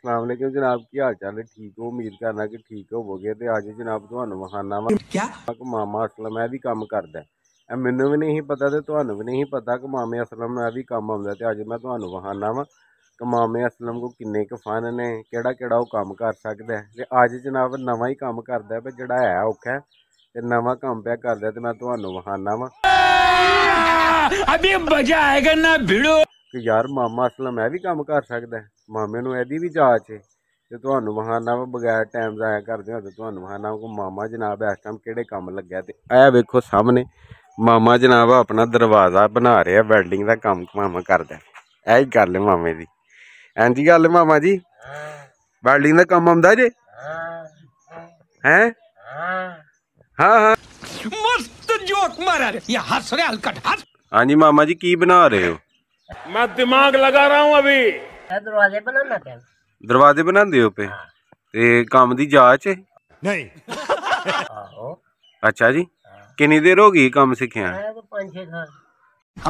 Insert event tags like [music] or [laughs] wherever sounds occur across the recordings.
ਅਸਲਾਮ ਅਲੈਕਮ ਜਨਾਬ ਕੀ ਹਾਲ ਚਾਲ ਹੈ ਠੀਕ ਹੋ ਉਮੀਦ ਕਰਨਾ ਕਿ ਠੀਕ ਹੋਵੋਗੇ ਤੇ ਅੱਜ ਜਨਾਬ ਤੁਹਾਨੂੰ ਵਖਾਨਾ ਵਾ ਕੀ ਮਾਮਾ ਅਸਲਮ ਹੈ ਵੀ ਕੰਮ ਕਰਦਾ ਐ ਮੈਨੂੰ ਵੀ ਨਹੀਂ ਪਤਾ ਤੇ ਤੁਹਾਨੂੰ ਵੀ ਨਹੀਂ ਪਤਾ ਕਿ ਮਾਮੇ ਅਸਲਮ ਨਾਲ ਵੀ ਕੰਮ ਆਉਂਦਾ ਤੇ ਅੱਜ ਮੈਂ ਤੁਹਾਨੂੰ ਵਖਾਨਾ ਵਾ ਕਿ ਮਾਮੇ ਅਸਲਮ ਕੋ ਕਿੰਨੇ ਕੁ ਫਨ ਨੇ ਕਿਹੜਾ ਕਿਹੜਾ ਉਹ ਕੰਮ ਕਰ ਸਕਦਾ ਤੇ ਅੱਜ ਜਨਾਬ ਨਵਾਂ ਹੀ ਕੰਮ ਕਰਦਾ ਪਰ ਜਿਹੜਾ ਹੈ ਔਖਾ ਤੇ ਨਵਾਂ ਕੰਮ ਪਿਆ ਕਰਦਾ ਤੇ ਮੈਂ ਤੁਹਾਨੂੰ ਵਖਾਨਾ ਵਾ ਅਬੇ ਮਜ਼ਾ ਆਏਗਾ ਨਾ ਭਿੜੋ ਕਿ ਯਾਰ ਮਾਮਾ ਅਸਲਮ ਇਹ ਵੀ ਕੰਮ ਕਰ ਸਕਦਾ ਮਾਮੇ ਨੂੰ ਇਹਦੀ ਵੀ ਜਾਚ ਏ ਤੇ ਤੁਹਾਨੂੰ ਮਹਾਨਾ ਬਗੈਰ ਟਾਈਮ ਜ਼ਾਇਆ ਕਰਦੇ ਹੋ ਤੇ ਤੁਹਾਨੂੰ ਮਹਾਨਾ ਕੋ ਮਾਮਾ ਜਨਾਬ ਇਸ ਟਾਈਮ ਕਿਹੜੇ ਕੰਮ ਲੱਗਿਆ ਤੇ ਇਹ ਵੇਖੋ ਸਾਹਮਣੇ ਮਾਮਾ ਜਨਾਬ ਆਪਣਾ ਦਰਵਾਜ਼ਾ ਬਣਾ ਰਿਹਾ ਵੈਲਡਿੰਗ ਦਾ ਕੰਮ ਮਾਮਾ ਕਰਦਾ ਐ ਹੀ ਗੱਲ ਹੈ ਮਾਮੇ ਦੀ ਐਂਜੀ ਗੱਲ ਹੈ ਮਾਮਾ ਜੀ ਵੈਲਡਿੰਗ ਦਾ ਕੰਮ ਆਉਂਦਾ ਜੇ ਹੈ ਹਾਂ ਹਾਂ ਮਸਤ ਜੋਕ ਮਾਰਾ ਰਿਹਾ ਹੱਸ ਰਿਹਾ ਹਲਕਟ ਹੱਸ ਹਾਂਜੀ ਮਾਮਾ ਜੀ ਕੀ ਬਣਾ ਰਹੇ ਹੋ मैं दिमाग लगा रहा हूँ अभी दरवाजे बनाना दरवाजे बना दियो पे हाँ। ते काम दी जांच नहीं अच्छा जी हाँ। कितनी देर होगी काम सिखया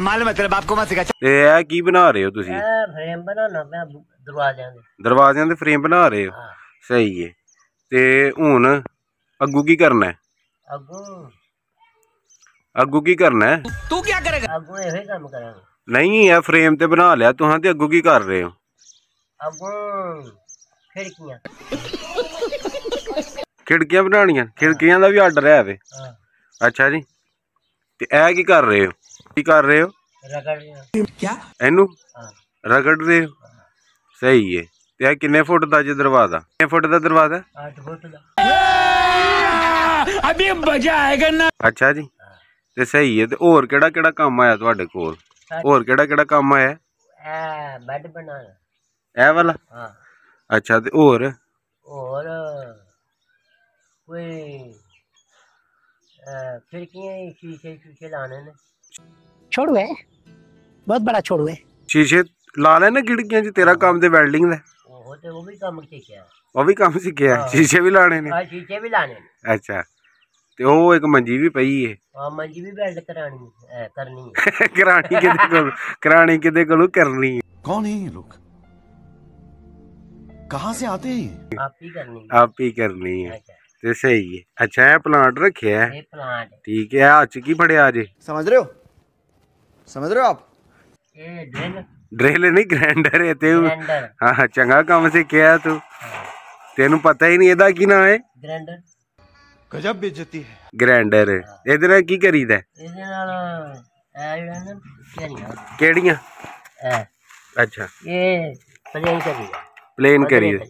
मतलब आपको मैं तो सिखा ए की बना रहे हो ਤੁਸੀਂ ਫਰੇਮ ਬਣਾਉਣਾ ਮੈਂ ਦਰਵਾਜ਼ਿਆਂ ਦੇ ਦਰਵਾਜ਼ਿਆਂ ਦੇ ਫਰੇਮ ਬਣਾ ਰਹੇ ਹੋ ਸਹੀ ਹੈ ਤੇ ਹੁਣ ਅੱਗੂ ਕੀ ਕਰਨਾ ਹੈ ਅੱਗੂ ਅੱਗੂ ਕੀ ਕਰਨਾ ਹੈ ਤੂੰ ਕੀ ਕਰੇਗਾ ਅੱਗੂ ਇਹੋ ਕੰਮ ਕਰਾਂਗਾ ਨਹੀਂ ਇਹ ਫਰੇਮ ਤੇ ਬਣਾ ਲਿਆ ਤੁਸੀਂ ਤੇ ਅੱਗੋਂ ਕੀ ਕਰ ਰਹੇ ਹੋ ਅੱਗੋਂ ਖਿੜਕੀਆਂ ਖਿੜਕੀਆਂ ਬਣਾਉਣੀਆਂ ਖਿੜਕੀਆਂ ਦਾ ਵੀ ਆਰਡਰ ਹੈ ਵੇ ਅੱਛਾ ਜੀ ਤੇ ਇਹ ਕੀ ਕਰ ਰਹੇ ਹੋ ਕੀ ਕਰ ਰਹੇ ਹੋ ਰਗੜ ਰਹੇ ਹੋ ਇਹਨੂੰ ਰਗੜ ਰਹੇ ਹੋ ਸਹੀ ਹੈ ਤੇ ਇਹ ਕਿੰਨੇ ਫੁੱਟ ਦਾ ਜੇ ਦਰਵਾਜ਼ਾ ਕਿੰਨੇ ਫੁੱਟ ਦਾ ਦਰਵਾਜ਼ਾ 8 ਫੁੱਟ ਦਾ ਅਬੇ ਮਜ਼ਾ ਆਏਗਾ ਨਾ ਅੱਛਾ ਜੀ ਤੇ ਸਹੀ ਹੈ ਤੇ ਹੋਰ ਕਿਹੜਾ ਕਿਹੜਾ ਕੰਮ ਆਇਆ ਤੁਹਾਡੇ ਕੋਲ और केड़ा केड़ा काम आया बेड बनाना ए वाला हां अच्छा ते और और कोई खिड़कियां शीशे शीशे लाने ने छोड़ गए बहुत बड़ा छोड़ गए शीशे ला लेने खिड़कियां जी तेरा काम ते वेल्डिंग दा ਉਹ ਤੇ ਉਹ ਵੀ ਕੰਮ ਸਿੱਖਿਆ ਉਹ ਵੀ ਕੰਮ ਸਿੱਖਿਆ ਸ਼ੀਸ਼ੇ ਵੀ ਲਾਣੇ ਨੇ ਹਾਂ ਸ਼ੀਸ਼ੇ ਵੀ ਲਾਣੇ ਨੇ ਅੱਛਾ ਤੇ ਉਹ ਇੱਕ ਮੰਜੀ ਵੀ ਪਈ ਏ ਹਾਂ ਮੰਜੀ ਵੀ ਬੈਲਡ ਕਰਾਣੀ ਹੈ, ਕਰਨੀ ਹੈ [laughs] ਕਰਾਣੀ ਕਿਹਦੇ ਕੋਲ ਕਰਾਣੀ ਕਿਹਦੇ ਕੋਲੋਂ ਕਰਨੀ ਕੌਣ ਹੈ ਲੋਕ ਕਹਾਂ ਸੇ ਆਤੇ ਕਰਨੀ ਹੈ ਆਪ ਹੀ ਕਰਨੀ ਹੈ ਤੇ ਸਹੀ ਹੈ ਅੱਛਾ ਇਹ ਪਲਾਂਟ ਰੱਖਿਆ ਹੈ। ਇਹ ਪਲਾਂਟ ਠੀਕ ਹੈ ਅੱਜ ਕੀ ਫੜਿਆ ਜੇ ਸਮਝ ਰਹੇ ਹੋ ਸਮਝ ਰਹੇ ਹੋ ਆਪ ਇਹ ਡ੍ਰਿਲ ਡ੍ਰਿਲ ਨਹੀਂ ਗ੍ਰੈਂਡਰ ਹੈ ਤੇ ਗ੍ਰੈਂਡਰ ਹਾਂ ਚੰਗਾ ਕੰਮ ਸਿੱਖਿਆ ਤੂੰ ਤੈਨੂੰ ਪਤਾ ਹੀ ਨਹੀਂ ਇਹਦਾ ਕੀ ਨਾਮ ਹੈ ਗ੍ਰੈਂਡਰ गजब बेचती है ग्रैंडर ਇਹਦੇ ਨਾਲ ਕੀ ਕਰੀਦਾ ਇਹਦੇ ਨਾਲ ਐ ਕਿਹੜੀਆਂ ਕਿਹੜੀਆਂ ਐ ਅੱਛਾ ਇਹ ਪਲੇਨ ਕਰੀਦਾ ਪਲੇਨ ਕਰੀਦਾ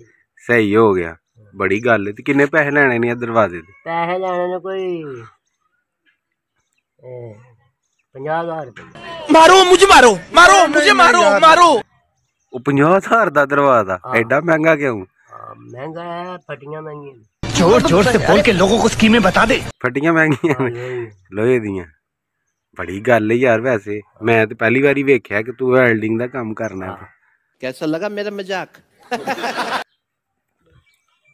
ਸਹੀ ਹੋ ਗਿਆ ਬੜੀ ਗੱਲ ਹੈ ਤੇ ਕਿੰਨੇ ਪੈਸੇ ਲੈਣੇ ਨੇ ਦਰਵਾਜ਼ੇ ਦੇ ਪੈਸੇ ਲੈਣੇ ਨੇ ਕੋਈ 50000 ਰੁਪਏ ਮਾਰੋ ਮੁਝੇ ਮਾਰੋ ਮਾਰੋ ਮੁਝੇ ਮਾਰੋ ਮਾਰੋ ਉਹ 50000 ਦਾ ਦਰਵਾਜ਼ਾ ਐਡਾ ਮਹਿੰਗਾ ਕਿਉਂ ਮਹਿੰਗਾ ਹੈ ਫਟੀਆਂ ਮਹਿੰਗੀਆਂ जोर जोर से बोल के लोगों को स्कीमें बता दे फटियां महंगियां लोहे ਦੀਆਂ ਬੜੀ ਗੱਲ ਹੈ ਯਾਰ ਵੈਸੇ ਮੈਂ ਤੇ ਪਹਿਲੀ ਵਾਰੀ ਵੇਖਿਆ ਕਿ ਤੂੰ ਵੈਲਡਿੰਗ ਦਾ ਕੰਮ ਕਰਨਾ ਹੈ कैसा लगा मेरा मजाक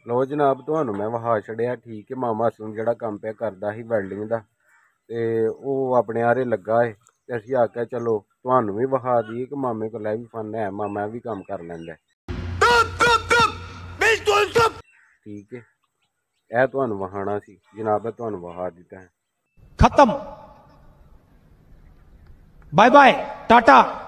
ਲੋ ਜਨਾਬ ਤੁਹਾਨੂੰ ਮੈਂ ਵਹਾ ਛੜਿਆ ਠੀਕ ਹੈ ਮਾਮਾ ਸਿੰਘ ਜਿਹੜਾ ਕੰਮ ਪਿਆ ਕਰਦਾ ਸੀ ਵੈਲਡਿੰਗ ਦਾ ਤੇ ਉਹ ਆਪਣੇ ਆਰੇ ਲੱਗਾ ਏ ਤੇ ਅਸੀਂ ਆਖਿਆ ਚਲੋ ਤੁਹਾਨੂੰ ਵੀ ਵਹਾ ਦਈਏ ਕਿ ਮਾਮੇ ਕੋਲ ਇਹ ਵੀ ਫਨ ਹੈ ਮਾਮਾ ਵੀ ਕੰਮ ਕਰ ਲੈਂਦਾ ਹੈ। ਠੀਕ ਹੈ ਇਹ ਤੁਹਾਨੂੰ ਵਹਾਣਾ ਸੀ ਜਨਾਬ ਇਹ ਤੁਹਾਨੂੰ ਵਹਾ ਦਿੱਤਾ ਹੈ ਖਤਮ ਬਾਏ ਬਾਏ ਟਾਟਾ